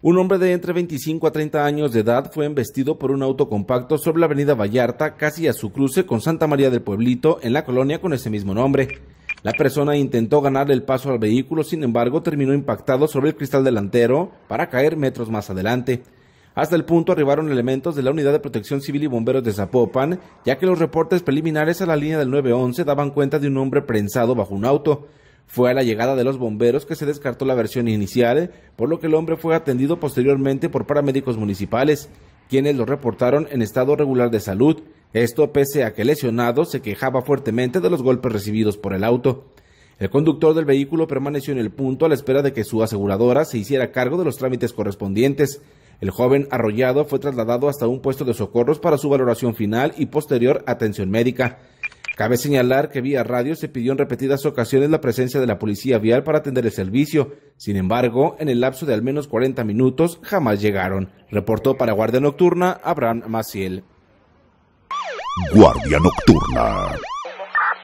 Un hombre de entre 25 a 30 años de edad fue embestido por un auto compacto sobre la avenida Vallarta, casi a su cruce con Santa María del Pueblito, en la colonia con ese mismo nombre. La persona intentó ganar el paso al vehículo, sin embargo terminó impactado sobre el cristal delantero para caer metros más adelante. Hasta el punto arribaron elementos de la Unidad de Protección Civil y Bomberos de Zapopan, ya que los reportes preliminares a la línea del 911 daban cuenta de un hombre prensado bajo un auto. Fue a la llegada de los bomberos que se descartó la versión inicial, por lo que el hombre fue atendido posteriormente por paramédicos municipales, quienes lo reportaron en estado regular de salud, esto pese a que lesionado se quejaba fuertemente de los golpes recibidos por el auto. El conductor del vehículo permaneció en el punto a la espera de que su aseguradora se hiciera cargo de los trámites correspondientes. El joven arrollado fue trasladado hasta un puesto de socorros para su valoración final y posterior atención médica. Cabe señalar que vía radio se pidió en repetidas ocasiones la presencia de la policía vial para atender el servicio. Sin embargo, en el lapso de al menos 40 minutos jamás llegaron. Reportó para Guardia Nocturna Abraham Maciel. Guardia Nocturna.